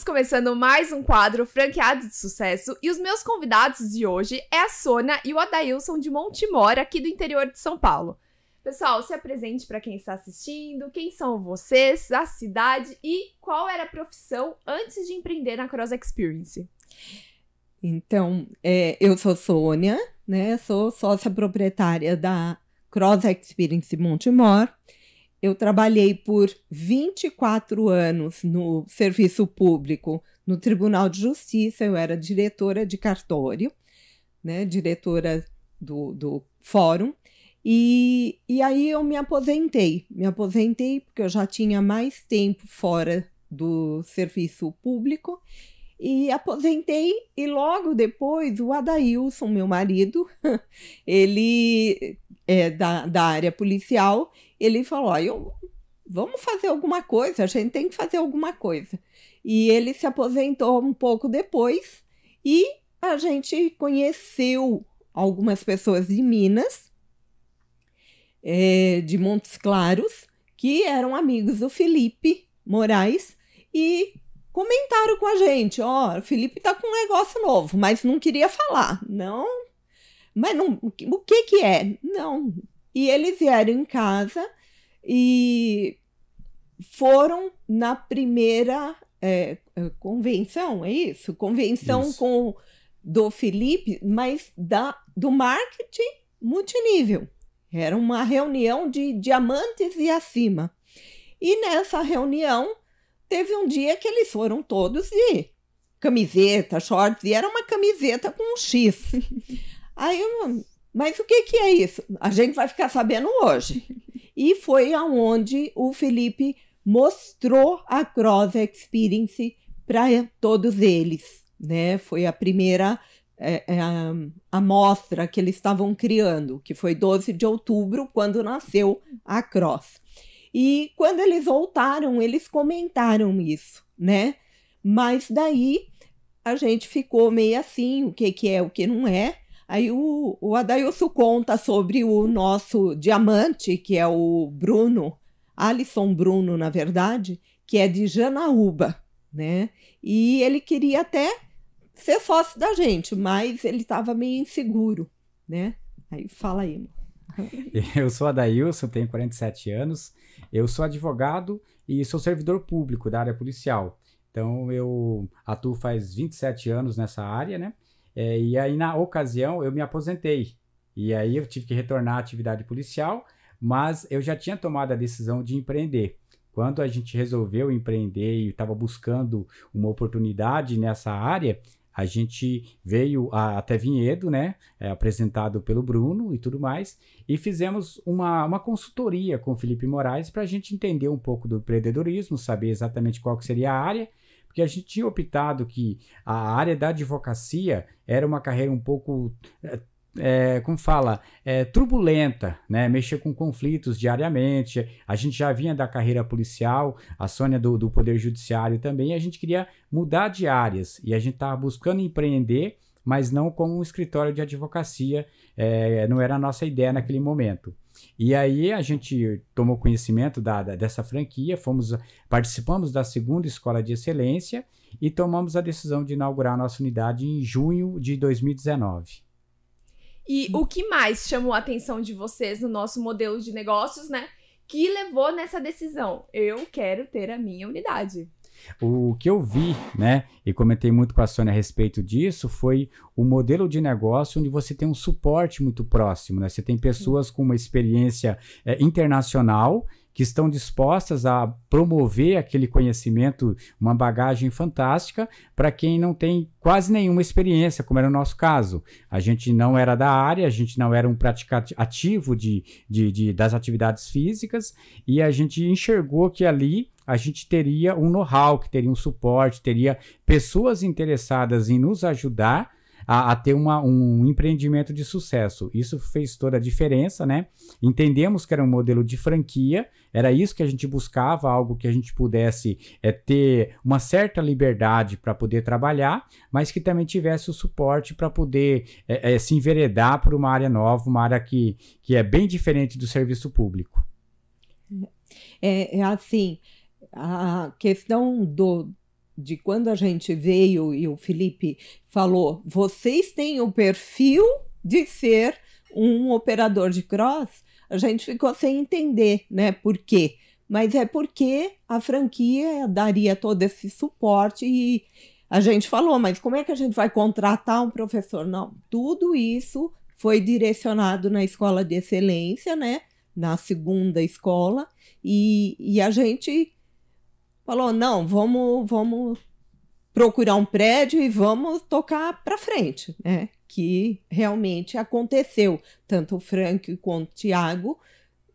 Estamos começando mais um quadro franqueado de sucesso e os meus convidados de hoje é a Sônia e o Adailson de Montemora, aqui do interior de São Paulo. Pessoal, se apresente para quem está assistindo, quem são vocês, a cidade e qual era a profissão antes de empreender na Cross Experience. Então, é, eu sou Sônia, né? Sou sócia proprietária da Cross Experience Montemor eu trabalhei por 24 anos no serviço público, no Tribunal de Justiça, eu era diretora de cartório, né, diretora do, do fórum, e, e aí eu me aposentei. Me aposentei porque eu já tinha mais tempo fora do serviço público e aposentei e logo depois o Adailson, meu marido, ele é, da, da área policial, ele falou: ó, vamos fazer alguma coisa, a gente tem que fazer alguma coisa. E ele se aposentou um pouco depois e a gente conheceu algumas pessoas de Minas, é, de Montes Claros, que eram amigos do Felipe Moraes e comentaram com a gente: ó, oh, o Felipe tá com um negócio novo, mas não queria falar. Não mas não, o que que é? Não. E eles vieram em casa e foram na primeira é, é, convenção, é isso? Convenção isso. com do Felipe, mas da, do marketing multinível. Era uma reunião de diamantes e acima. E nessa reunião teve um dia que eles foram todos de camiseta, shorts, e era uma camiseta com um X. Aí, mas o que, que é isso? A gente vai ficar sabendo hoje. E foi aonde o Felipe mostrou a Cross Experience para todos eles, né? Foi a primeira é, é, amostra que eles estavam criando, que foi 12 de outubro, quando nasceu a Cross. E quando eles voltaram, eles comentaram isso, né? Mas daí a gente ficou meio assim, o que, que é, o que não é. Aí o, o Adailson conta sobre o nosso diamante, que é o Bruno, Alisson Bruno, na verdade, que é de Janaúba, né? E ele queria até ser sócio da gente, mas ele estava meio inseguro, né? Aí fala aí. Eu sou Adailson, tenho 47 anos, eu sou advogado e sou servidor público da área policial. Então eu atuo faz 27 anos nessa área, né? É, e aí, na ocasião, eu me aposentei. E aí eu tive que retornar à atividade policial, mas eu já tinha tomado a decisão de empreender. Quando a gente resolveu empreender e estava buscando uma oportunidade nessa área, a gente veio a, até Vinhedo, né? É, apresentado pelo Bruno e tudo mais, e fizemos uma, uma consultoria com o Felipe Moraes para a gente entender um pouco do empreendedorismo, saber exatamente qual seria a área porque a gente tinha optado que a área da advocacia era uma carreira um pouco é, como fala, é, turbulenta, né? mexer com conflitos diariamente. A gente já vinha da carreira policial, a Sônia do, do Poder Judiciário também, a gente queria mudar de áreas e a gente estava buscando empreender, mas não como um escritório de advocacia, é, não era a nossa ideia naquele momento. E aí a gente tomou conhecimento da, da, dessa franquia, fomos participamos da segunda escola de excelência e tomamos a decisão de inaugurar a nossa unidade em junho de 2019. E o que mais chamou a atenção de vocês no nosso modelo de negócios, né? Que levou nessa decisão? Eu quero ter a minha unidade. O que eu vi, né, e comentei muito com a Sônia a respeito disso, foi o modelo de negócio onde você tem um suporte muito próximo, né? Você tem pessoas com uma experiência é, internacional que estão dispostas a promover aquele conhecimento, uma bagagem fantástica para quem não tem quase nenhuma experiência, como era o nosso caso. A gente não era da área, a gente não era um praticante ativo de, de, de, das atividades físicas e a gente enxergou que ali a gente teria um know-how, que teria um suporte, teria pessoas interessadas em nos ajudar a, a, ter uma, um empreendimento de sucesso. Isso fez toda a diferença, né? Entendemos que era um modelo de franquia, era isso que a gente buscava, algo que a gente pudesse é, ter uma certa liberdade para poder trabalhar, mas que também tivesse o suporte para poder é, é, se enveredar para uma área nova, uma área que, que é bem diferente do serviço público. É, é assim, a questão do, de quando a gente veio e o Felipe falou: vocês têm o perfil de ser um operador de cross, a gente ficou sem entender, né? Por quê? Mas é porque a franquia daria todo esse suporte e a gente falou, mas como é que a gente vai contratar um professor? Não, tudo isso foi direcionado na escola de excelência, né? Na segunda escola, e, e a gente falou: não, vamos, vamos procurar um prédio e vamos tocar para frente, né? Que realmente aconteceu. Tanto o Frank quanto o Tiago,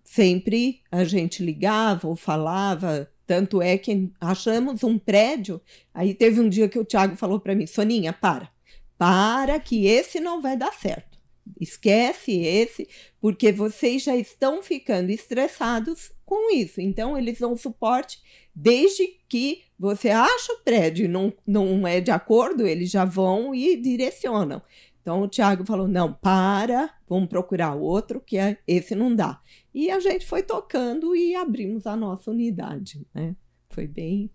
sempre a gente ligava ou falava. Tanto é que achamos um prédio. Aí teve um dia que o Tiago falou para mim: Soninha, para, para que esse não vai dar certo. Esquece esse, porque vocês já estão ficando estressados com isso. Então, eles dão suporte desde que você acha o prédio e não, não é de acordo, eles já vão e direcionam. Então, o Tiago falou: não, para, vamos procurar outro, que é, esse não dá. E a gente foi tocando e abrimos a nossa unidade. Né? Foi bem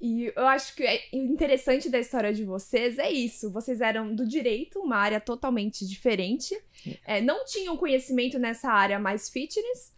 e eu acho que é interessante da história de vocês é isso. Vocês eram do direito, uma área totalmente diferente. É. é, não tinham conhecimento nessa área mais fitness.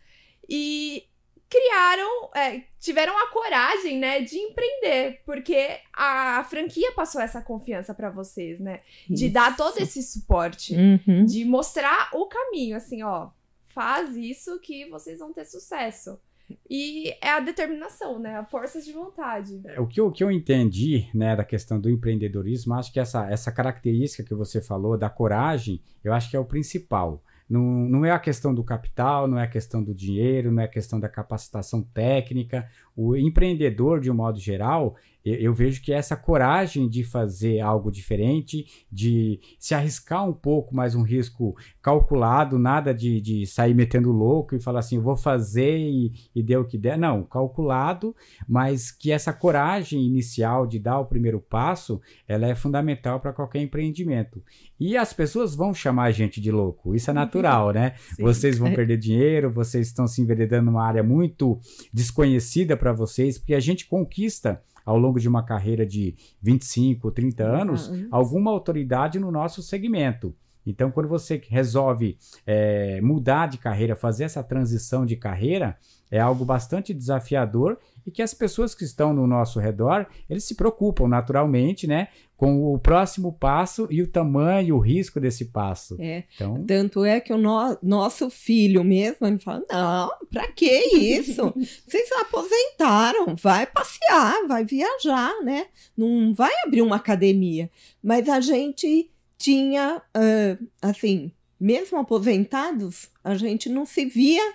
E criaram, é, tiveram a coragem, né, de empreender, porque a franquia passou essa confiança para vocês, né, de isso. dar todo esse suporte, uhum. de mostrar o caminho, assim, ó, faz isso que vocês vão ter sucesso. E é a determinação, né? A força de vontade. É, o, que eu, o que eu entendi, né, da questão do empreendedorismo, acho que essa, essa característica que você falou, da coragem, eu acho que é o principal. Não, não é a questão do capital, não é a questão do dinheiro, não é a questão da capacitação técnica. O empreendedor, de um modo geral, eu vejo que essa coragem de fazer algo diferente, de se arriscar um pouco, mas um risco calculado, nada de, de sair metendo louco e falar assim, vou fazer e, e deu o que der. Não, calculado, mas que essa coragem inicial de dar o primeiro passo, ela é fundamental para qualquer empreendimento. E as pessoas vão chamar a gente de louco, isso é natural, né? Sim. Vocês vão perder dinheiro, vocês estão se enveredando numa área muito desconhecida para vocês, porque a gente conquista ao longo de uma carreira de 25, 30 uhum. anos, uhum. alguma autoridade no nosso segmento. Então, quando você resolve é, mudar de carreira, fazer essa transição de carreira, é algo bastante desafiador e que as pessoas que estão no nosso redor, eles se preocupam naturalmente, né? Com o próximo passo e o tamanho, o risco desse passo. É. Então... Tanto é que o no nosso filho mesmo, ele fala, não, para que isso? Vocês aposentaram, vai passear, vai viajar, né? Não vai abrir uma academia. Mas a gente tinha, uh, assim, mesmo aposentados, a gente não se via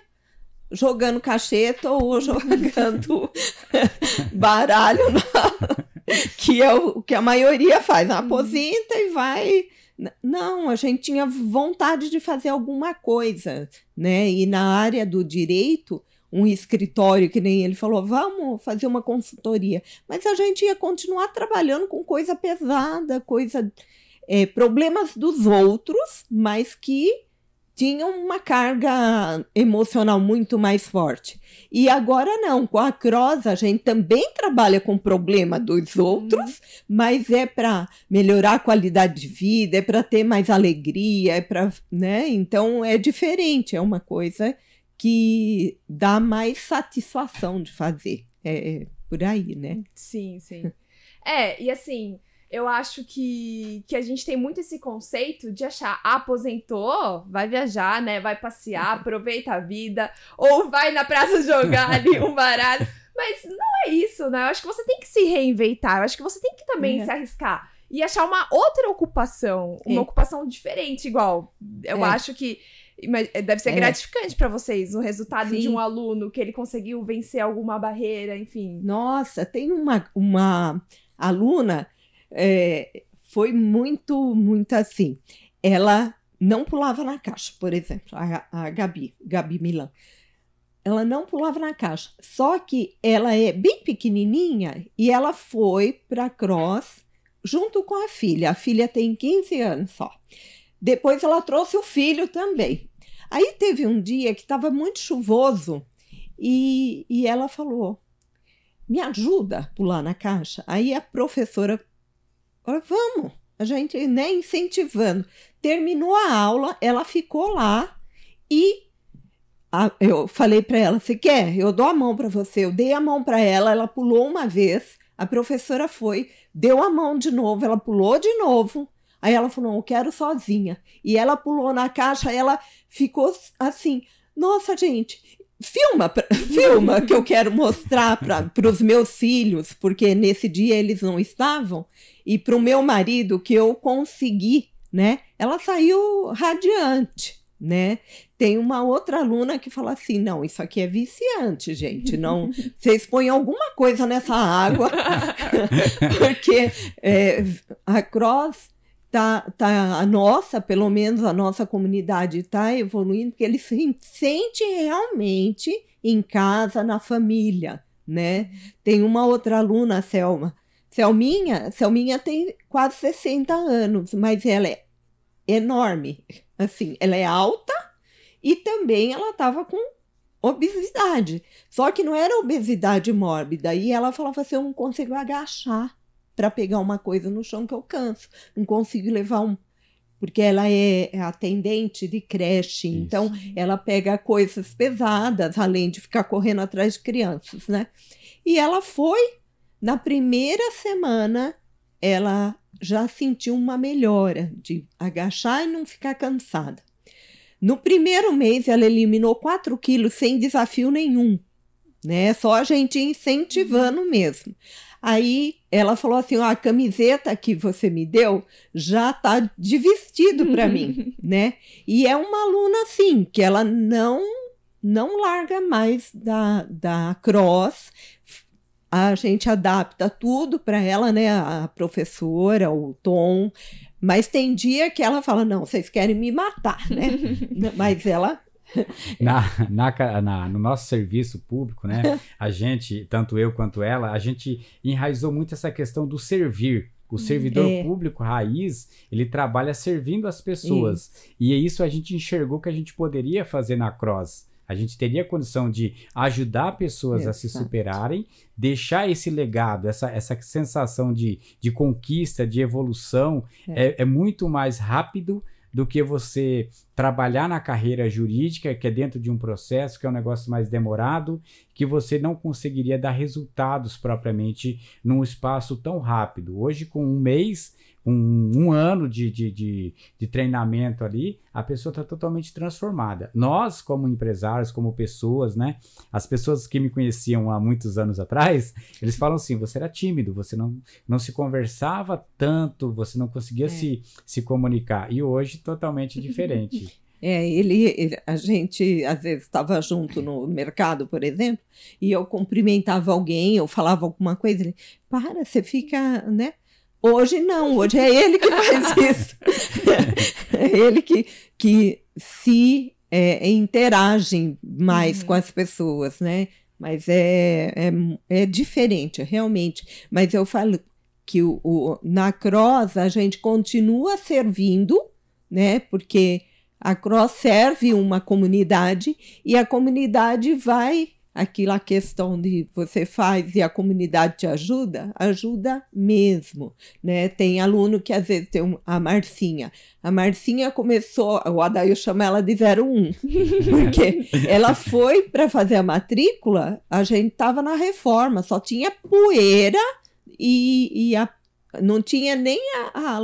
jogando cacheta ou jogando baralho, na... que é o que a maioria faz, uhum. aposenta e vai. Não, a gente tinha vontade de fazer alguma coisa, né? E na área do direito, um escritório que nem ele falou, vamos fazer uma consultoria, mas a gente ia continuar trabalhando com coisa pesada, coisa é, problemas dos outros, mas que tinham uma carga emocional muito mais forte. E agora não, com a Cross a gente também trabalha com problema dos uhum. outros, uhum. mas é para melhorar a qualidade de vida, é para ter mais alegria, é para, né? Então é diferente, é uma coisa que dá mais satisfação de fazer. é, é por aí, né? Sim, sim. é, e assim, eu acho que, que a gente tem muito esse conceito de achar, ah, aposentou, vai viajar, né? Vai passear, aproveita a vida, ou vai na praça jogar ali um baralho. Mas não é isso, né? Eu acho que você tem que se reinventar, eu acho que você tem que também é. se arriscar e achar uma outra ocupação, uma é. ocupação diferente, igual. Eu é. acho que deve ser é. gratificante para vocês o resultado Sim. de um aluno que ele conseguiu vencer alguma barreira, enfim. Nossa, tem uma, uma aluna é, foi muito, muito assim. Ela não pulava na caixa, por exemplo, a, a Gabi, Gabi Milan. Ela não pulava na caixa, só que ela é bem pequenininha e ela foi para cross junto com a filha. A filha tem 15 anos só. Depois ela trouxe o filho também. Aí teve um dia que estava muito chuvoso e, e ela falou: Me ajuda a pular na caixa. Aí a professora Ora, vamos! A gente, né, incentivando. Terminou a aula, ela ficou lá e a, eu falei para ela: Você quer? Eu dou a mão para você. Eu dei a mão para ela, ela pulou uma vez, a professora foi, deu a mão de novo, ela pulou de novo. Aí ela falou: Eu quero sozinha. E ela pulou na caixa, ela ficou assim. Nossa, gente, filma, filma que eu quero mostrar para os meus filhos, porque nesse dia eles não estavam, e para o meu marido que eu consegui, né? Ela saiu radiante, né? Tem uma outra aluna que fala assim: não, isso aqui é viciante, gente. Não, vocês põem alguma coisa nessa água, porque é, a cross tá, tá, a nossa, pelo menos a nossa comunidade está evoluindo, porque ele se sente realmente em casa, na família, né? Tem uma outra aluna, a Selma. Selminha, Selminha tem quase 60 anos, mas ela é enorme, assim, ela é alta e também ela estava com obesidade. Só que não era obesidade mórbida, e ela falava assim, eu não consigo agachar para pegar uma coisa no chão que eu canso, não consigo levar um porque ela é, é atendente de creche, Isso. então ela pega coisas pesadas, além de ficar correndo atrás de crianças, né? E ela foi, na primeira semana, ela já sentiu uma melhora de agachar e não ficar cansada. No primeiro mês, ela eliminou 4 quilos sem desafio nenhum, né? Só a gente incentivando mesmo. Aí, ela falou assim: a camiseta que você me deu já tá de vestido para uhum. mim, né? E é uma aluna assim, que ela não não larga mais da, da cross. A gente adapta tudo para ela, né? A professora, o tom. Mas tem dia que ela fala: não, vocês querem me matar, né? Mas ela na, na, na, no nosso serviço público, né? A gente, tanto eu quanto ela, a gente enraizou muito essa questão do servir. O hum, servidor é. público raiz, ele trabalha servindo as pessoas. Isso. E é isso a gente enxergou que a gente poderia fazer na Cross. A gente teria condição de ajudar pessoas Exato. a se superarem, deixar esse legado, essa, essa sensação de, de conquista, de evolução, é, é, é muito mais rápido do que você trabalhar na carreira jurídica, que é dentro de um processo, que é um negócio mais demorado, que você não conseguiria dar resultados propriamente num espaço tão rápido. Hoje, com um mês, um, um ano de, de, de, de, treinamento ali, a pessoa está totalmente transformada. Nós, como empresários, como pessoas, né? As pessoas que me conheciam há muitos anos atrás, eles falam assim: você era tímido, você não, não se conversava tanto, você não conseguia é. se, se comunicar. E hoje, totalmente diferente. É, ele, ele, a gente às vezes estava junto no mercado, por exemplo, e eu cumprimentava alguém, eu falava alguma coisa, ele, para, você fica, né? Hoje não, hoje é ele que faz isso. é ele que, que se é, interage mais uhum. com as pessoas, né? Mas é, é, é, diferente, realmente. Mas eu falo que o, o, na cross a gente continua servindo, né? Porque a cross serve uma comunidade e a comunidade vai aquela questão de você faz e a comunidade te ajuda, ajuda mesmo, né? Tem aluno que às vezes tem um, a Marcinha. A Marcinha começou, o Adail chama ela de 01, porque ela foi para fazer a matrícula, a gente tava na reforma, só tinha poeira e, e a, não tinha nem a, a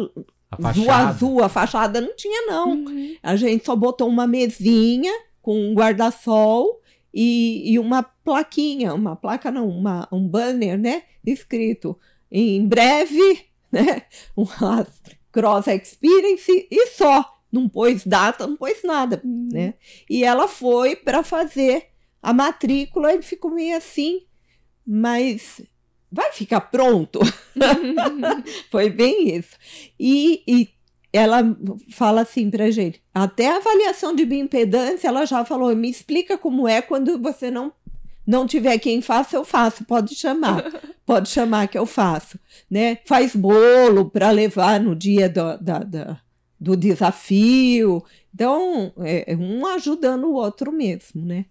a azul, a fachada não tinha, não. Uhum. A gente só botou uma mesinha com um guarda-sol e, e uma plaquinha, uma placa não, uma, um banner, né? Escrito em breve, né? Uma cross experience e só. Não pôs data, não pôs nada, hum. né? E ela foi para fazer a matrícula e ficou meio assim, mas vai ficar pronto? foi bem isso. E, e ela fala assim pra gente, até a avaliação de bioimpedância, ela já falou, me explica como é quando você não não tiver quem faça, eu faço, pode chamar. Pode chamar que eu faço, né? Faz bolo para levar no dia do, da, da, do desafio. Então, é, é um ajudando o outro mesmo, né?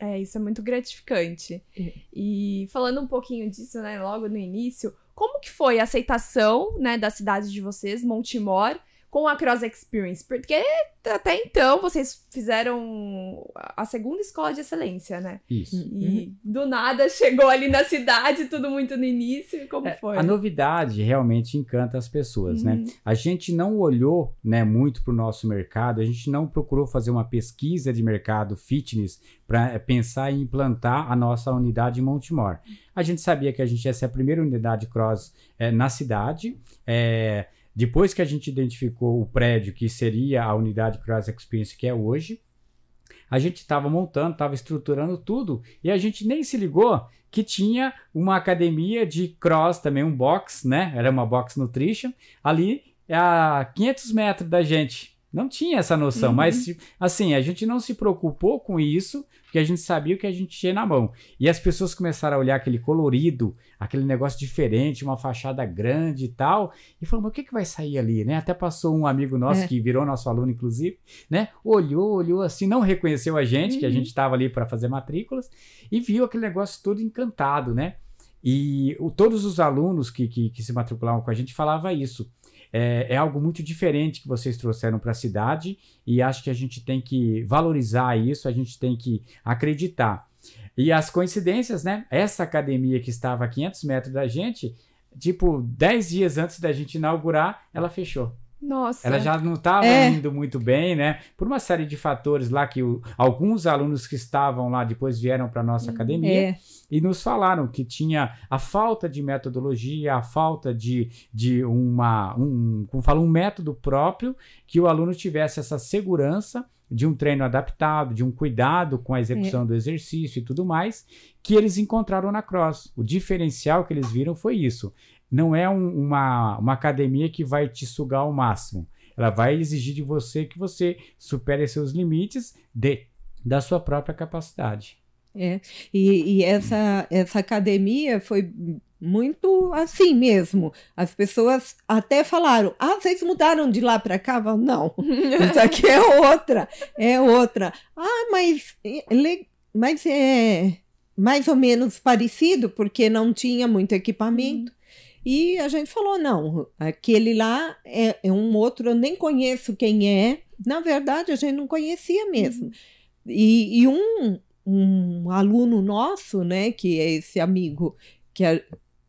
É, isso é muito gratificante. É. E falando um pouquinho disso, né, logo no início, como que foi a aceitação né, da cidade de vocês, Montemor, com a Cross Experience, porque até então vocês fizeram a segunda escola de excelência, né? Isso. E uhum. do nada chegou ali na cidade, tudo muito no início, como é, foi? A novidade realmente encanta as pessoas, né? uhum. né? A gente não olhou, né, muito para o nosso mercado, a gente não procurou fazer uma pesquisa de mercado fitness para eh, pensar em implantar a nossa unidade em Montemor. A gente sabia que a gente ia ser a primeira unidade cross é, na cidade, é, depois que a gente identificou o prédio que seria a unidade Cross Experience que é hoje, a gente estava montando, estava estruturando tudo e a gente nem se ligou que tinha uma academia de cross também, um box, né? Era uma box nutrition ali a 500 metros da gente. Não tinha essa noção, uhum. mas assim, a gente não se preocupou com isso, porque a gente sabia o que a gente tinha na mão. E as pessoas começaram a olhar aquele colorido, aquele negócio diferente, uma fachada grande e tal, e falaram, mas o que, que vai sair ali, né? Até passou um amigo nosso, é. que virou nosso aluno, inclusive, né? Olhou, olhou assim, não reconheceu a gente, uhum. que a gente estava uhum. ali para fazer matrículas, e viu aquele negócio todo encantado, né? E o, todos os alunos que, que, que se matriculavam com a gente falava isso é, é algo muito diferente que vocês trouxeram para a cidade e acho que a gente tem que valorizar isso, a gente tem que acreditar. E as coincidências, né? Essa academia que estava a 500 metros da gente, tipo, 10 dias antes da gente inaugurar, ela fechou. Nossa. Ela já não estava é. indo muito bem, né? Por uma série de fatores lá que o, alguns alunos que estavam lá depois vieram para nossa hum, academia é. e nos falaram que tinha a falta de metodologia, a falta de, de uma, um, como falo um método próprio que o aluno tivesse essa segurança de um treino adaptado, de um cuidado com a execução é. do exercício e tudo mais, que eles encontraram na cross. O diferencial que eles viram foi isso não é um, uma, uma academia que vai te sugar ao máximo. Ela vai exigir de você que você supere seus limites de, da sua própria capacidade. É, e, e essa, essa academia foi muito assim mesmo. As pessoas até falaram: ah, vocês mudaram de lá para cá? Vão Não, isso aqui é outra, é outra. Ah, mas, mas é mais ou menos parecido, porque não tinha muito equipamento. E a gente falou: não, aquele lá é, é um outro, eu nem conheço quem é. Na verdade, a gente não conhecia mesmo. Uhum. E, e um, um aluno nosso, né, que é esse amigo que a,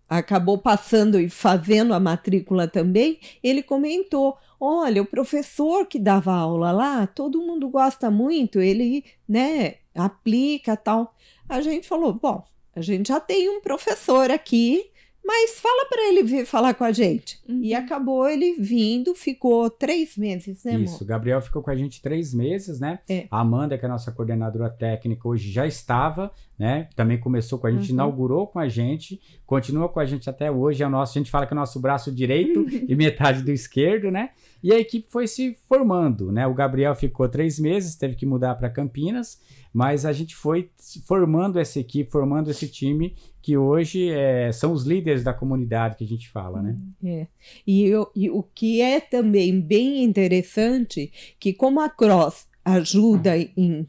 acabou passando e fazendo a matrícula também, ele comentou: "Olha, o professor que dava aula lá, todo mundo gosta muito, ele, né, aplica tal". A gente falou: "Bom, a gente já tem um professor aqui mas fala para ele vir falar com a gente. Uhum. E acabou ele vindo, ficou três meses, né, Isso, o Gabriel ficou com a gente três meses, né? É. A Amanda, que é a nossa coordenadora técnica, hoje já estava, né? Também começou com a gente, uhum. inaugurou com a gente, continua com a gente até hoje. É nosso, a gente fala que é o nosso braço direito e metade do esquerdo, né? E a equipe foi se formando, né? O Gabriel ficou três meses, teve que mudar para Campinas. Mas a gente foi formando essa equipe, formando esse time que hoje é, são os líderes da comunidade que a gente fala, né? É. E, eu, e o que é também bem interessante que como a Cross ajuda em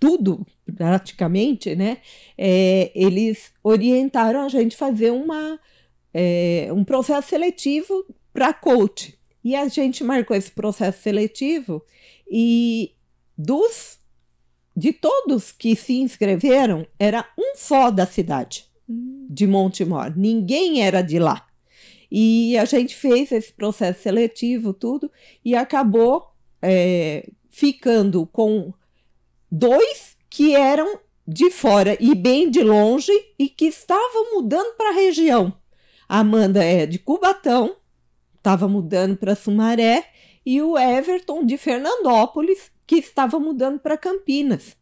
tudo praticamente, né? É, eles orientaram a gente fazer uma, é, um processo seletivo para coach. E a gente marcou esse processo seletivo e dos de todos que se inscreveram, era um só da cidade hum. de Montemor. Ninguém era de lá. E a gente fez esse processo seletivo, tudo, e acabou é, ficando com dois que eram de fora e bem de longe e que estavam mudando para a região. A Amanda é de Cubatão, estava mudando para Sumaré, e o Everton de Fernandópolis que estava mudando para Campinas.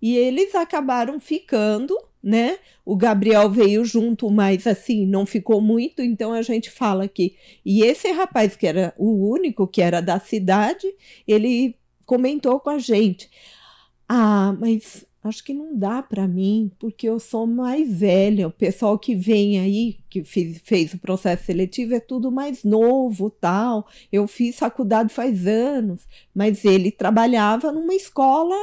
E eles acabaram ficando, né? O Gabriel veio junto, mas assim, não ficou muito, então a gente fala que. E esse rapaz, que era o único que era da cidade, ele comentou com a gente: Ah, mas acho que não dá para mim, porque eu sou mais velha. O pessoal que vem aí, que fez o processo seletivo, é tudo mais novo, tal. Eu fiz faculdade faz anos, mas ele trabalhava numa escola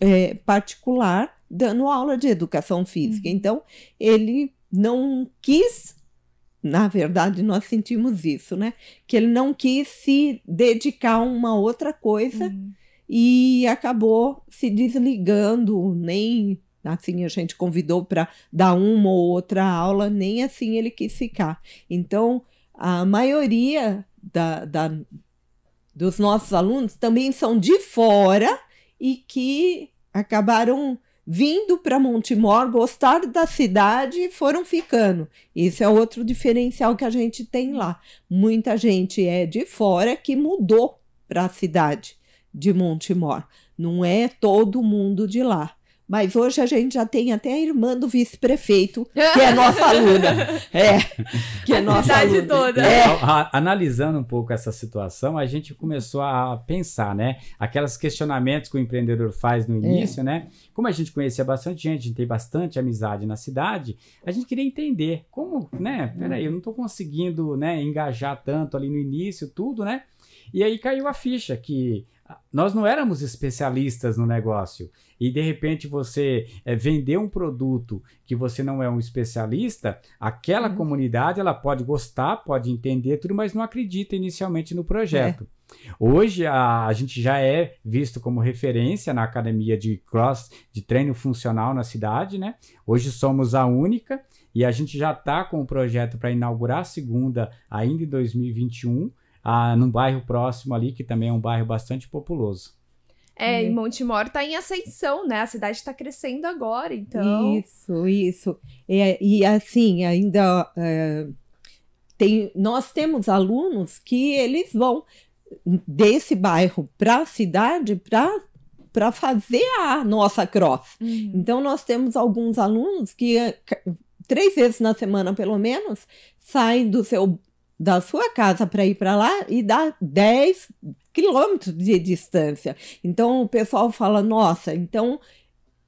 é, particular, dando aula de educação física. Uhum. Então, ele não quis. Na verdade, nós sentimos isso, né? Que ele não quis se dedicar a uma outra coisa. Uhum e acabou se desligando, nem assim a gente convidou para dar uma ou outra aula, nem assim ele quis ficar. Então, a maioria da, da, dos nossos alunos também são de fora e que acabaram vindo para Montemor, gostaram da cidade e foram ficando. Isso é outro diferencial que a gente tem lá. Muita gente é de fora que mudou para a cidade de Montemor, não é todo mundo de lá. Mas hoje a gente já tem até a irmã do vice-prefeito, que é nossa aluna. É, que é a nossa cidade aluna. toda. É. Então, analisando um pouco essa situação, a gente começou a pensar, né? Aqueles questionamentos que o empreendedor faz no é. início, é. né? Como a gente conhecia bastante gente, a gente tem bastante amizade na cidade, a gente queria entender como, né? Peraí, eu não estou conseguindo né, engajar tanto ali no início, tudo, né? E aí caiu a ficha que ah, nós não éramos especialistas no negócio e de repente você é, vender um produto que você não é um especialista, aquela uhum. comunidade ela pode gostar, pode entender tudo, mas não acredita inicialmente no projeto. É. Hoje a, a, gente já é visto como referência na academia de cross de treino funcional na cidade, né? Hoje somos a única e a gente já está com o projeto para inaugurar a segunda ainda em 2021 a, num bairro próximo ali, que também é um bairro bastante populoso. É, e uhum. Montemor está em ascensão, né? A cidade está crescendo agora, então. Isso, isso. e assim, ainda é, tem, nós temos alunos que eles vão desse bairro para a cidade para para fazer a nossa cross. Uhum. Então nós temos alguns alunos que é, três vezes na semana pelo menos saem do seu da sua casa para ir para lá e dá 10 quilômetros de distância. Então o pessoal fala: nossa, então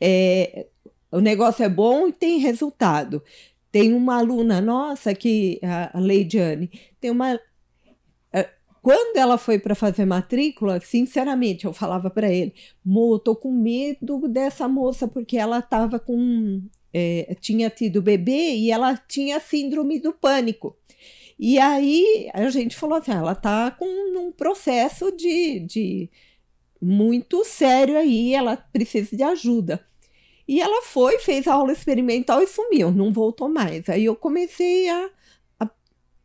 é, o negócio é bom e tem resultado. Tem uma aluna nossa que, a Leidiane, tem uma. É, quando ela foi para fazer matrícula, sinceramente, eu falava para ele: Mô, tô com medo dessa moça, porque ela tava com. É, tinha tido bebê e ela tinha síndrome do pânico. E aí a gente falou assim: ah, ela está com um processo de, de muito sério aí, ela precisa de ajuda. E ela foi, fez a aula experimental e sumiu, não voltou mais. Aí eu comecei a, a,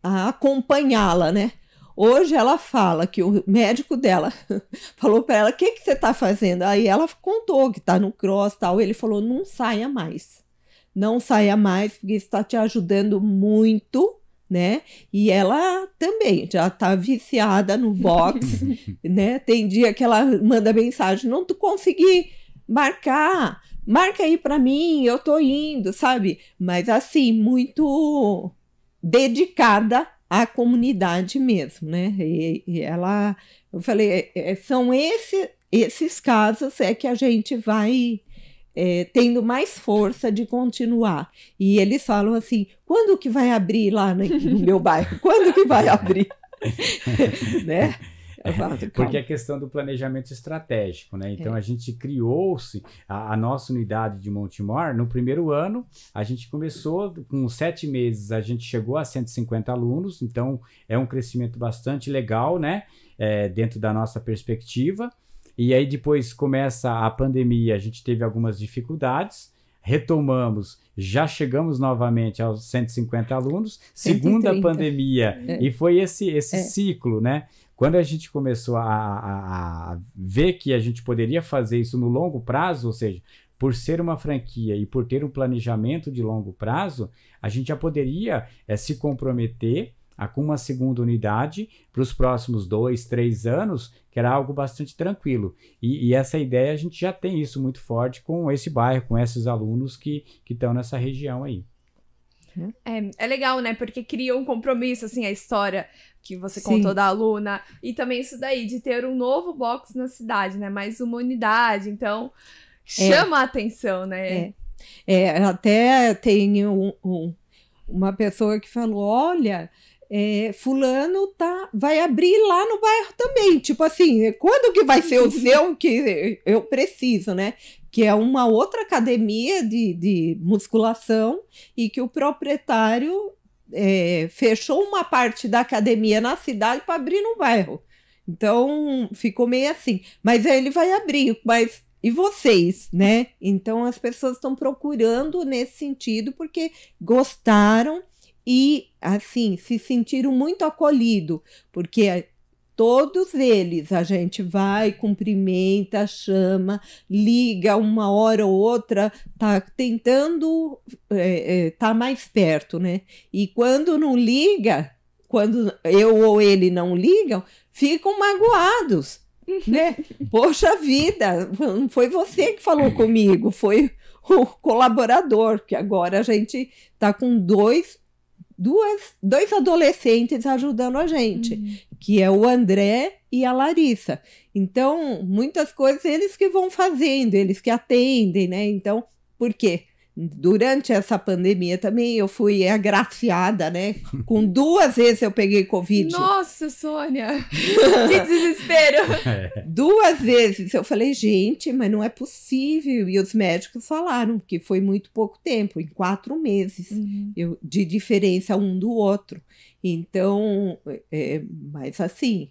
a acompanhá-la, né? Hoje ela fala que o médico dela falou para ela: o que, que você está fazendo? Aí ela contou que está no cross tal. Ele falou: não saia mais. Não saia mais, porque está te ajudando muito né? E ela também já tá viciada no box, né? Tem dia que ela manda mensagem, não tu consegui marcar, marca aí para mim, eu tô indo, sabe? Mas assim, muito dedicada à comunidade mesmo, né? E, e ela, eu falei, é, é, são esse, esses casos é que a gente vai é, tendo mais força de continuar. E eles falam assim: quando que vai abrir lá no, no meu bairro? Quando que vai abrir? né? É, porque a é questão do planejamento estratégico, né? Então é. a gente criou-se a, a, nossa unidade de Montemor no primeiro ano. A gente começou com sete meses, a gente chegou a 150 alunos, então é um crescimento bastante legal, né? É, dentro da nossa perspectiva. E aí depois começa a pandemia, a gente teve algumas dificuldades, retomamos, já chegamos novamente aos 150 alunos, 130. segunda pandemia, é. e foi esse, esse é. ciclo, né? Quando a gente começou a, a, a ver que a gente poderia fazer isso no longo prazo, ou seja, por ser uma franquia e por ter um planejamento de longo prazo, a gente já poderia é, se comprometer Acuma a segunda unidade para os próximos dois, três anos, que era algo bastante tranquilo. E, e, essa ideia a gente já tem isso muito forte com esse bairro, com esses alunos que estão nessa região aí. Uhum. É, é legal, né? Porque cria um compromisso, assim, a história que você Sim. contou da aluna. E também isso daí, de ter um novo box na cidade, né? Mais uma unidade. Então, é. chama é. a atenção, né? É. é até tem um, um, uma pessoa que falou: olha, é, fulano tá, vai abrir lá no bairro também. Tipo assim, quando que vai ser o seu que eu preciso, né? Que é uma outra academia de, de musculação e que o proprietário é, fechou uma parte da academia na cidade para abrir no bairro. Então ficou meio assim. Mas aí ele vai abrir, mas e vocês, né? Então as pessoas estão procurando nesse sentido porque gostaram e assim se sentiram muito acolhido, porque todos eles a gente vai, cumprimenta, chama, liga uma hora ou outra, tá tentando é, é, tá mais perto, né? E quando não liga, quando eu ou ele não ligam, ficam magoados, né? Poxa vida, não foi você que falou comigo, foi o colaborador, que agora a gente tá com dois duas, dois adolescentes ajudando a gente, uhum. que é o André e a Larissa. Então, muitas coisas eles que vão fazendo, eles que atendem, né? Então, por quê? durante essa pandemia também eu fui agraciada, né? Com duas vezes eu peguei Covid. Nossa, Sônia! que desespero! É. Duas vezes eu falei, gente, mas não é possível. E os médicos falaram que foi muito pouco tempo em quatro meses uhum. eu, de diferença um do outro. Então, é, mas assim,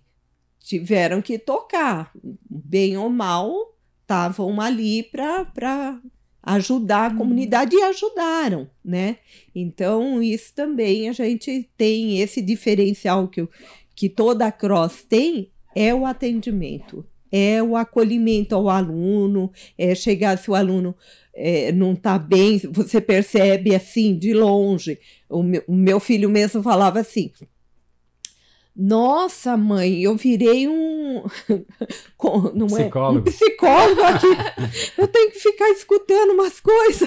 tiveram que tocar, bem ou mal, estavam ali para ajudar a uhum. comunidade e ajudaram, né? Então, isso também a gente tem esse diferencial que, que toda a Cross tem, é o atendimento, é o acolhimento ao aluno, é chegar se o aluno é, não está bem, você percebe assim, de longe. O meu, o meu filho mesmo falava assim, nossa, mãe, eu virei um. Não é? psicólogo. um psicólogo aqui. eu tenho que ficar escutando umas coisas.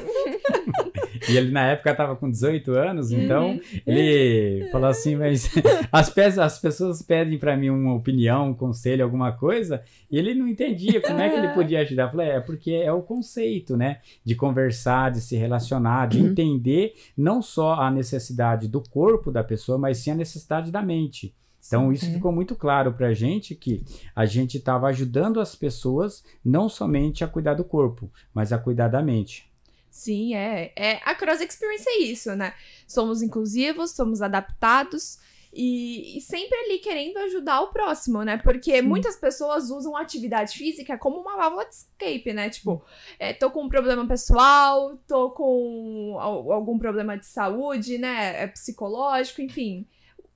e ele, na época, estava com 18 anos, então uhum. ele falou assim: Mas as, as pessoas pedem para mim uma opinião, um conselho, alguma coisa, e ele não entendia como é que ele ah. podia ajudar. Eu falei: É porque é o conceito, né? De conversar, de se relacionar, de uhum. entender não só a necessidade do corpo da pessoa, mas sim a necessidade da mente. Então, isso uhum. ficou muito claro para a gente que a gente estava ajudando as pessoas não somente a cuidar do corpo, mas a cuidar da mente. Sim, é. é a Cross Experience é isso, né? Somos inclusivos, somos adaptados e, e sempre ali querendo ajudar o próximo, né? Porque Sim. muitas pessoas usam a atividade física como uma válvula de escape, né? Tipo, é, tô com um problema pessoal, tô com algum problema de saúde, né? É psicológico, enfim.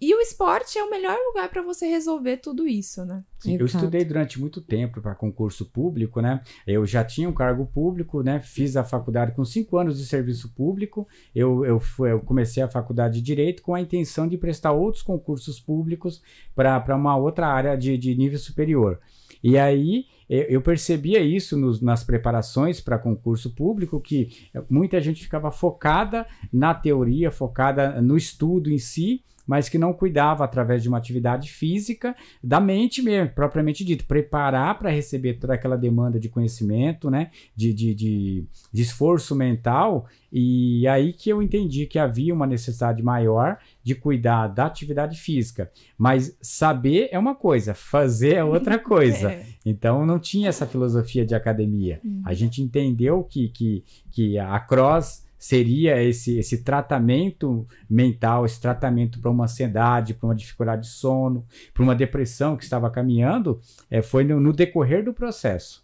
E o esporte é o melhor lugar para você resolver tudo isso, né? Sim, eu estudei durante muito tempo para concurso público, né? Eu já tinha um cargo público, né? Fiz a faculdade com cinco anos de serviço público. Eu, eu, eu comecei a faculdade de Direito com a intenção de prestar outros concursos públicos para uma outra área de, de nível superior. E aí eu percebia isso nos, nas preparações para concurso público, que muita gente ficava focada na teoria, focada no estudo em si, mas que não cuidava através de uma atividade física da mente mesmo, propriamente dito, preparar para receber toda aquela demanda de conhecimento, né, de, de, de, de esforço mental, e aí que eu entendi que havia uma necessidade maior de cuidar da atividade física. Mas saber é uma coisa, fazer é outra coisa. é. Então não tinha essa filosofia de academia. A uhum. gente entendeu que, que, que a cross seria esse, esse tratamento mental, esse tratamento para uma ansiedade, para uma dificuldade de sono, para uma depressão que estava caminhando, é, foi no, no decorrer do processo.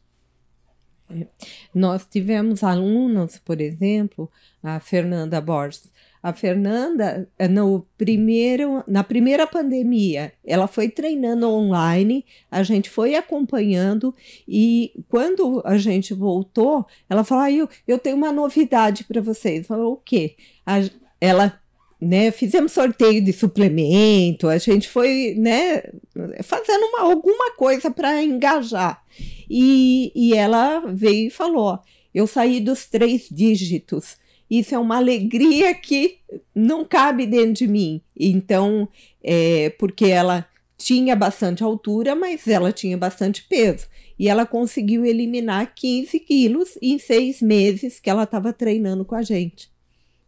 É. Nós tivemos alunos, por exemplo, a Fernanda Borges, a Fernanda, eh, no primeiro, na primeira pandemia, ela foi treinando online, a gente foi acompanhando e quando a gente voltou, ela falou: ah, eu, eu tenho uma novidade para vocês. Falou: o quê? A, ela né, fizemos sorteio de suplemento, a gente foi, né, fazendo uma, alguma coisa para engajar. E, e ela veio e falou: eu saí dos três dígitos isso é uma alegria que não cabe dentro de mim. Então, é, porque ela tinha bastante altura, mas ela tinha bastante peso. E ela conseguiu eliminar 15 quilos em seis meses que ela estava treinando com a gente.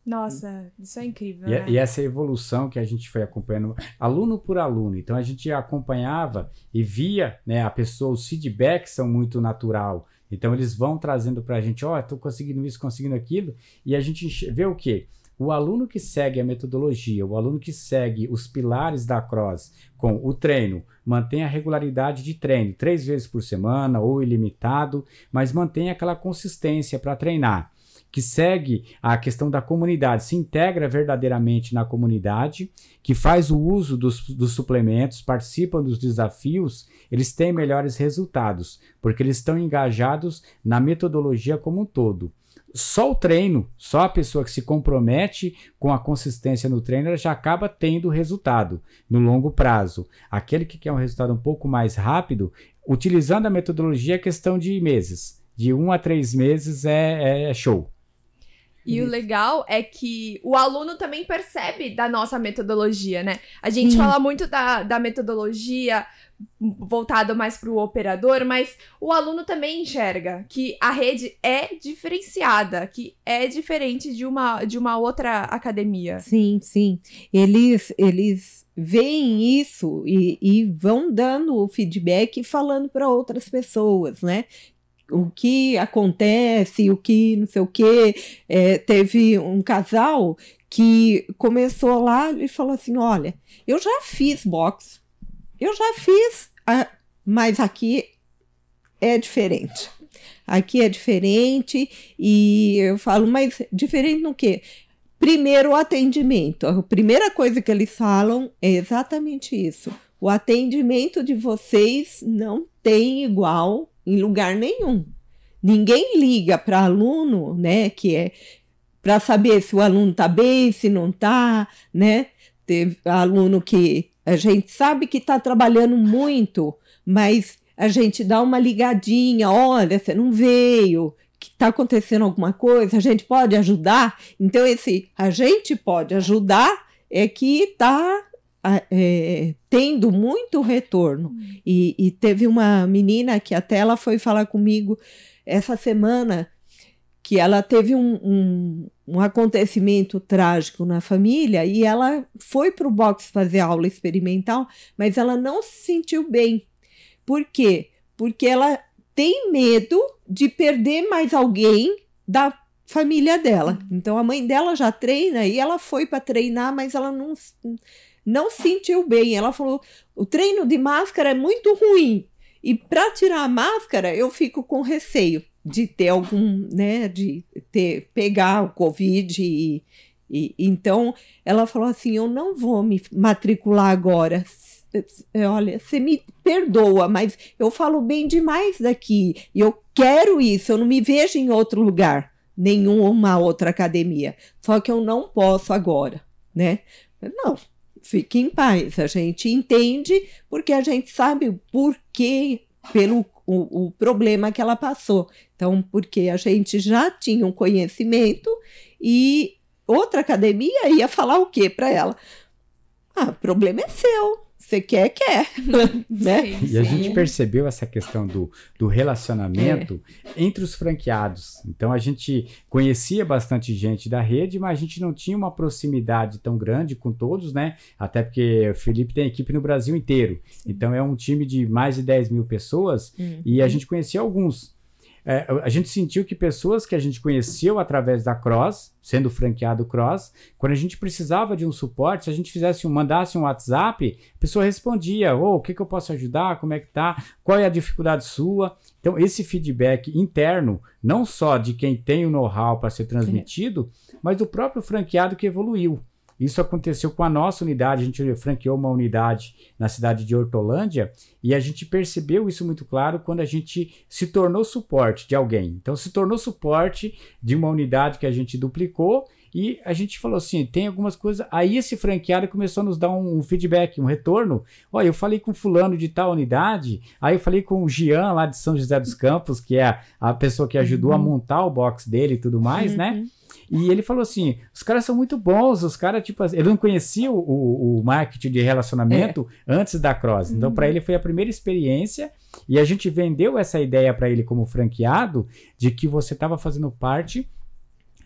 Nossa, isso é incrível. E, é, né? e, essa evolução que a gente foi acompanhando, aluno por aluno. Então a gente acompanhava e via, né? A pessoa, os feedbacks são muito natural. Então eles vão trazendo para a gente, ó, oh, estou conseguindo isso, conseguindo aquilo, e a gente vê o quê? O aluno que segue a metodologia, o aluno que segue os pilares da CROSS com o treino, mantém a regularidade de treino, três vezes por semana ou ilimitado, mas mantém aquela consistência para treinar que segue a questão da comunidade, se integra verdadeiramente na comunidade, que faz o uso dos, dos suplementos, participa dos desafios, eles têm melhores resultados, porque eles estão engajados na metodologia como um todo só o treino, só a pessoa que se compromete com a consistência no treino, ela já acaba tendo resultado no longo prazo. Aquele que quer um resultado um pouco mais rápido, utilizando a metodologia, é questão de meses. De um a três meses é, é, é show. E o legal é que o aluno também percebe da nossa metodologia, né? A gente fala muito da, da metodologia voltada mais para o operador, mas o aluno também enxerga que a rede é diferenciada, que é diferente de uma, de uma outra academia. Sim, sim. Eles, eles veem isso e, e vão dando o feedback e falando para outras pessoas, né? o que acontece, o que não sei o quê. É, teve um casal que começou lá e falou assim: olha, eu já fiz boxe, eu já fiz, mas aqui é diferente. Aqui é diferente e eu falo, mas diferente no quê? Primeiro, o atendimento. A primeira coisa que eles falam é exatamente isso. O atendimento de vocês não tem igual em lugar nenhum. Ninguém liga para aluno, né, que é para saber se o aluno tá bem, se não tá né? Teve aluno que a gente sabe que está trabalhando muito, mas a gente dá uma ligadinha, olha, você não veio, que está acontecendo alguma coisa, a gente pode ajudar. Então, esse a gente pode ajudar é que tá é, tendo muito retorno. E, e, teve uma menina que até ela foi falar comigo essa semana que ela teve um, um, um acontecimento trágico na família e ela foi para o box fazer aula experimental, mas ela não se sentiu bem. Por quê? Porque ela tem medo de perder mais alguém da família dela. Uhum. Então a mãe dela já treina e ela foi para treinar, mas ela não não sentiu bem. Ela falou: o treino de máscara é muito ruim. E para tirar a máscara, eu fico com receio de ter algum, né, de ter pegar o covid e, e então ela falou assim: "Eu não vou me matricular agora. É, olha, você me perdoa, mas eu falo bem demais daqui e eu quero isso, eu não me vejo em outro lugar, nenhuma outra academia. Só que eu não posso agora, né? Não, fique em paz. A gente entende porque a gente sabe o porquê, pelo o, o problema que ela passou. Então, porque a gente já tinha um conhecimento e outra academia ia falar o quê para ela? Ah, o problema é seu. Você quer, quer. né? Sim, sim. E a gente percebeu essa questão do, do relacionamento é. entre os franqueados. Então a gente conhecia bastante gente da rede, mas a gente não tinha uma proximidade tão grande com todos, né? Até porque o Felipe tem equipe no Brasil inteiro. Sim. Então é um time de mais de 10 mil pessoas hum. e a gente conhecia alguns é, a gente sentiu que pessoas que a gente conheceu através da Cross, sendo franqueado Cross, quando a gente precisava de um suporte, se a gente fizesse um, mandasse um WhatsApp, a pessoa respondia: ou oh, o que, que eu posso ajudar? Como é que tá? Qual é a dificuldade sua? Então, esse feedback interno, não só de quem tem o know-how para ser transmitido, mas do próprio franqueado que evoluiu. Isso aconteceu com a nossa unidade, a gente franqueou uma unidade na cidade de Hortolândia e a gente percebeu isso muito claro quando a gente se tornou suporte de alguém. Então, se tornou suporte de uma unidade que a gente duplicou e a gente falou assim: tem algumas coisas. Aí esse franqueado começou a nos dar um, feedback, um retorno. Olha, eu falei com fulano de tal unidade, aí eu falei com o Gian lá de São José dos Campos, que é a pessoa que ajudou uhum. a montar o box dele e tudo mais, né? uhum. né? E ele falou assim: os caras são muito bons, os caras, tipo, ele não conhecia o, o marketing de relacionamento é. antes da Cross. Então, uhum. para ele foi a primeira experiência e a gente vendeu essa ideia para ele como franqueado de que você estava fazendo parte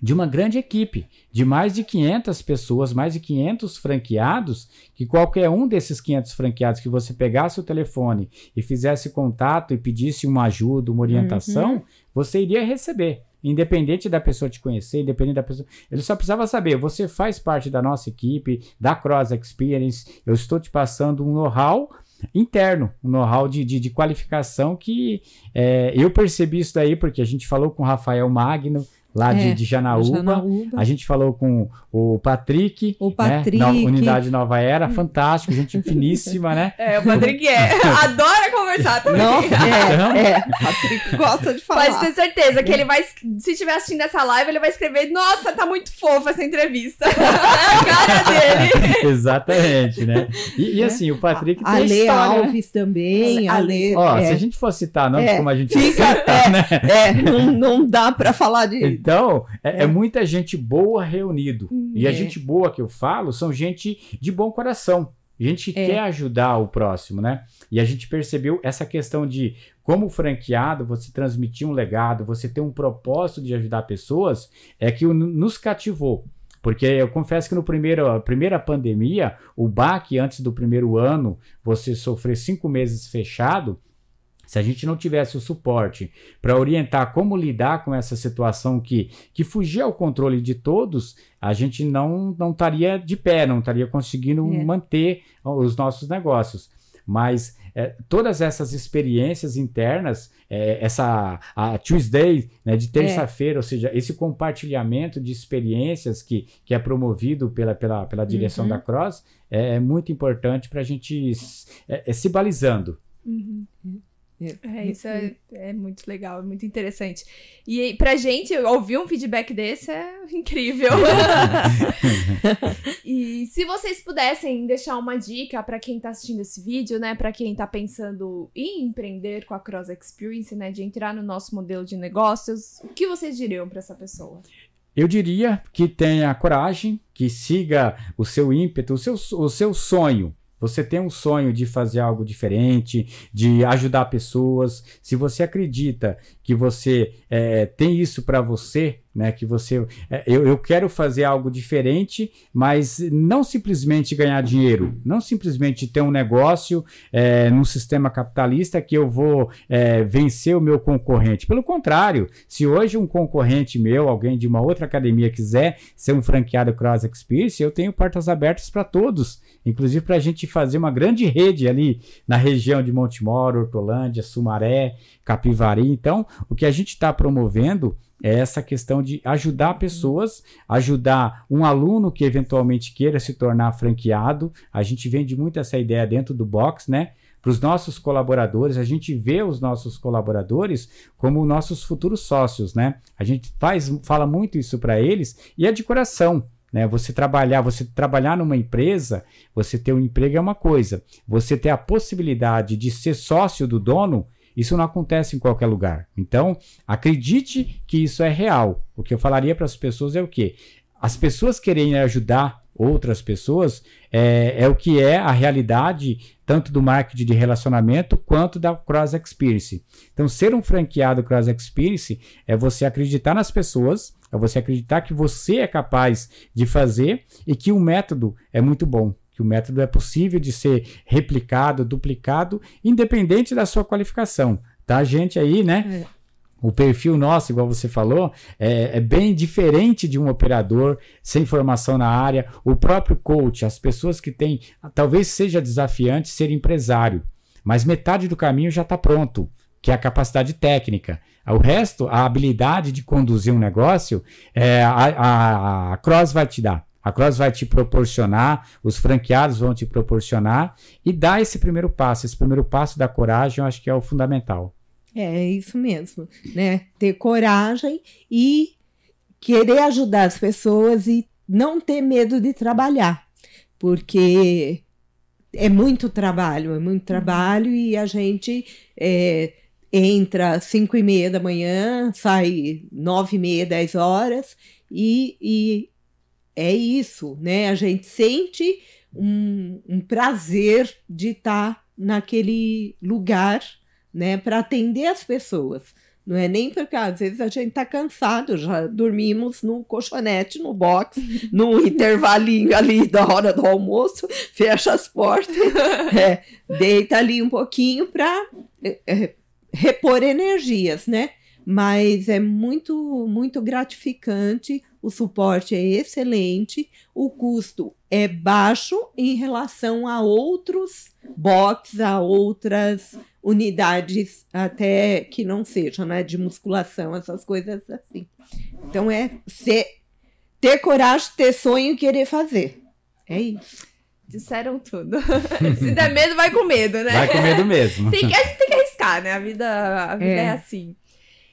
de uma grande equipe, de mais de 500 pessoas, mais de 500 franqueados, que qualquer um desses 500 franqueados que você pegasse o telefone e fizesse contato e pedisse uma ajuda, uma orientação, uhum. você iria receber. Independente da pessoa te conhecer, independente da pessoa. Ele só precisava saber: você faz parte da nossa equipe, da Cross Experience, eu estou te passando um know-how interno, um know-how de, de, de, qualificação que é, eu percebi isso daí, porque a gente falou com o Rafael Magno, lá é, de, de Janaúba. A gente falou com o Patrick, o né? Patrick. Né, na Unidade Nova Era, fantástico, gente finíssima, né? É, o Patrick é, adora conversar também. Não, é, então, é, Patrick gosta de falar. Pode ter certeza que ele vai, se estiver assistindo essa live, ele vai escrever, nossa, tá muito fofa essa entrevista. é a cara dele. Exatamente, né? E, e é. assim, o Patrick a, tem Ale história. Né? Alves também, Ale. Ó, é. se a gente for citar nomes é. como a gente Fica, cita, é, né? É, não, não dá pra falar de então, é, é, é, muita gente boa reunido. E a uhum. gente boa que eu falo são gente de bom coração. A gente é. quer ajudar o próximo, né? E a gente percebeu essa questão de como franqueado, você transmitir um legado, você ter um propósito de ajudar pessoas, é que nos cativou. Porque eu confesso que no primeiro, primeira pandemia, o baque antes do primeiro ano, você sofrer cinco meses fechado, se a gente não tivesse o suporte para orientar como lidar com essa situação que, que fugia ao controle de todos, a gente não não estaria de pé, não estaria conseguindo é. manter os nossos negócios. Mas é, todas essas experiências internas, é, essa a Tuesday né, de é. terça-feira, é. ou seja, esse compartilhamento de experiências que, que é promovido pela, pela, pela direção uhum. da Cross é, é muito importante para a gente é, se balizando. Uhum. É, isso é, é, muito legal, é muito interessante. E pra gente, ouvir um feedback desse é incrível. e se vocês pudessem deixar uma dica para quem tá assistindo esse vídeo, né? Para quem tá pensando em empreender com a Cross Experience, né? De entrar no nosso modelo de negócios, o que vocês diriam para essa pessoa? Eu diria que tenha coragem, que siga o seu ímpeto, o seu, o seu sonho você tem um sonho de fazer algo diferente, de ajudar pessoas, se você acredita que você é, tem isso para você, né? Que você, é, eu, eu quero fazer algo diferente, mas não simplesmente ganhar dinheiro, não simplesmente ter um negócio é, num sistema capitalista que eu vou é, vencer o meu concorrente. Pelo contrário, se hoje um concorrente meu, alguém de uma outra academia quiser ser um franqueado Cross Experience, eu tenho portas abertas para todos, inclusive para a gente fazer uma grande rede ali na região de Montemoro, Hortolândia, Sumaré, Capivari. Então, o que a gente está promovendo é essa questão de ajudar pessoas, ajudar um aluno que eventualmente queira se tornar franqueado. A gente vende muito essa ideia dentro do box, né? Para os nossos colaboradores, a gente vê os nossos colaboradores como nossos futuros sócios, né? A gente faz, fala muito isso para eles e é de coração. Né? Você trabalhar, você trabalhar numa empresa, você ter um emprego é uma coisa. Você ter a possibilidade de ser sócio do dono isso não acontece em qualquer lugar. Então, acredite que isso é real. O que eu falaria para as pessoas é o quê? As pessoas querem ajudar outras pessoas é, é o que é a realidade tanto do marketing de relacionamento quanto da Cross Experience. Então, ser um franqueado Cross Experience é você acreditar nas pessoas, é você acreditar que você é capaz de fazer e que o método é muito bom que o método é possível de ser replicado, duplicado, independente da sua qualificação. Tá, gente aí, né? É. O perfil nosso, igual você falou, é, é, bem diferente de um operador sem formação na área. O próprio coach, as pessoas que têm. Talvez seja desafiante ser empresário, mas metade do caminho já está pronto, que é a capacidade técnica. O resto, a habilidade de conduzir um negócio, é, a, a, a Cross vai te dar. A Cross vai te proporcionar, os franqueados vão te proporcionar e dar esse primeiro passo. Esse primeiro passo da coragem, eu acho que é o fundamental. É, é isso mesmo, né? Ter coragem e querer ajudar as pessoas e não ter medo de trabalhar, porque é muito trabalho, é muito trabalho e a gente é, entra às 5 e meia da manhã, sai nove e meia, dez horas e, e é isso, né? A gente sente um, um prazer de estar tá naquele lugar, né, para atender as pessoas. Não é nem porque às vezes a gente está cansado, já dormimos no colchonete, no box, num intervalinho ali da hora do almoço, fecha as portas, é, deita ali um pouquinho para é, é, repor energias, né? Mas é muito, muito gratificante o suporte é excelente, o custo é baixo em relação a outros boxes, a outras unidades, até que não sejam né, de musculação, essas coisas assim. Então é ser, ter coragem, ter sonho e querer fazer. É isso. Disseram tudo. Se der medo, vai com medo, né? Vai com medo mesmo. tem que, a gente tem que arriscar, né? A vida, a vida é. é assim.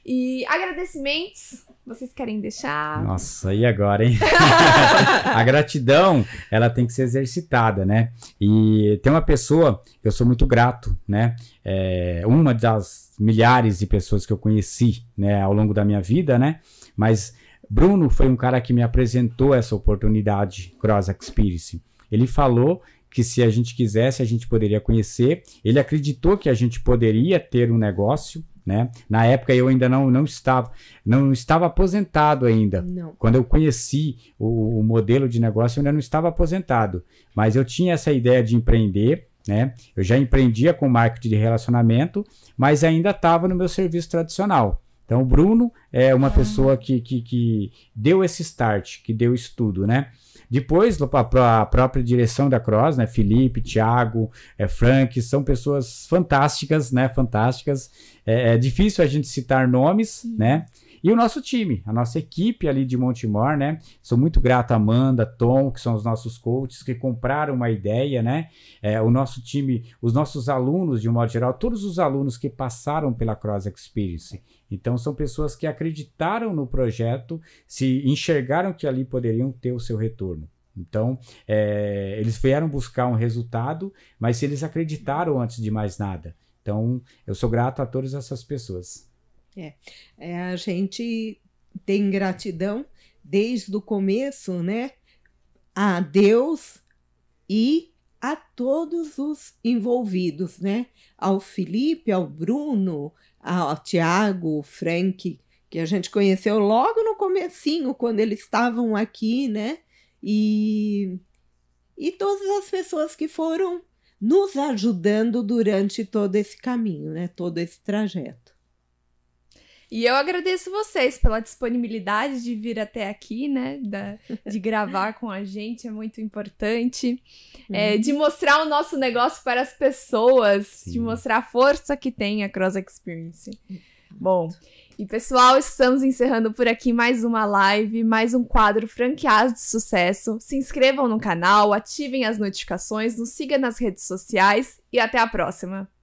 E agradecimentos vocês querem deixar? Nossa, e agora, hein? a gratidão, ela tem que ser exercitada, né? E tem uma pessoa, eu sou muito grato, né? É uma das milhares de pessoas que eu conheci, né, ao longo da minha vida, né? Mas Bruno foi um cara que me apresentou essa oportunidade, Cross Experience. Ele falou que se a gente quisesse, a gente poderia conhecer. Ele acreditou que a gente poderia ter um negócio, né? Na época eu ainda não, não estava não estava aposentado ainda. Não. Quando eu conheci o, o, modelo de negócio, eu ainda não estava aposentado, mas eu tinha essa ideia de empreender, né? Eu já empreendia com marketing de relacionamento, mas ainda estava no meu serviço tradicional. Então, o Bruno é uma ah. pessoa que, que, que, deu esse start, que deu estudo, né? Depois, para a própria direção da Cross, né? Felipe, Thiago, é, Frank, são pessoas fantásticas, né? Fantásticas. É, é difícil a gente citar nomes, né? E o nosso time, a nossa equipe ali de Montemor, né? Sou muito grato a Amanda, Tom, que são os nossos coaches que compraram uma ideia, né? É, o nosso time, os nossos alunos, de um modo geral, todos os alunos que passaram pela Cross Experience. Então, são pessoas que acreditaram no projeto, se enxergaram que ali poderiam ter o seu retorno. Então, é, eles vieram buscar um resultado, mas eles acreditaram antes de mais nada. Então, eu sou grato a todas essas pessoas. É. é a gente tem gratidão desde o começo, né? A Deus e a todos os envolvidos, né? Ao Felipe, ao Bruno, ao Tiago, ao Frank, que a gente conheceu logo no comecinho, quando eles estavam aqui, né? E, e todas as pessoas que foram nos ajudando durante todo esse caminho, né? Todo esse trajeto. E eu agradeço vocês pela disponibilidade de vir até aqui, né? Da, de gravar com a gente, é muito importante. É, uhum. de mostrar o nosso negócio para as pessoas, Sim. de mostrar a força que tem a Cross Experience. Bom, e pessoal, estamos encerrando por aqui mais uma live, mais um quadro franqueado de sucesso. Se inscrevam no canal, ativem as notificações, nos sigam nas redes sociais e até a próxima!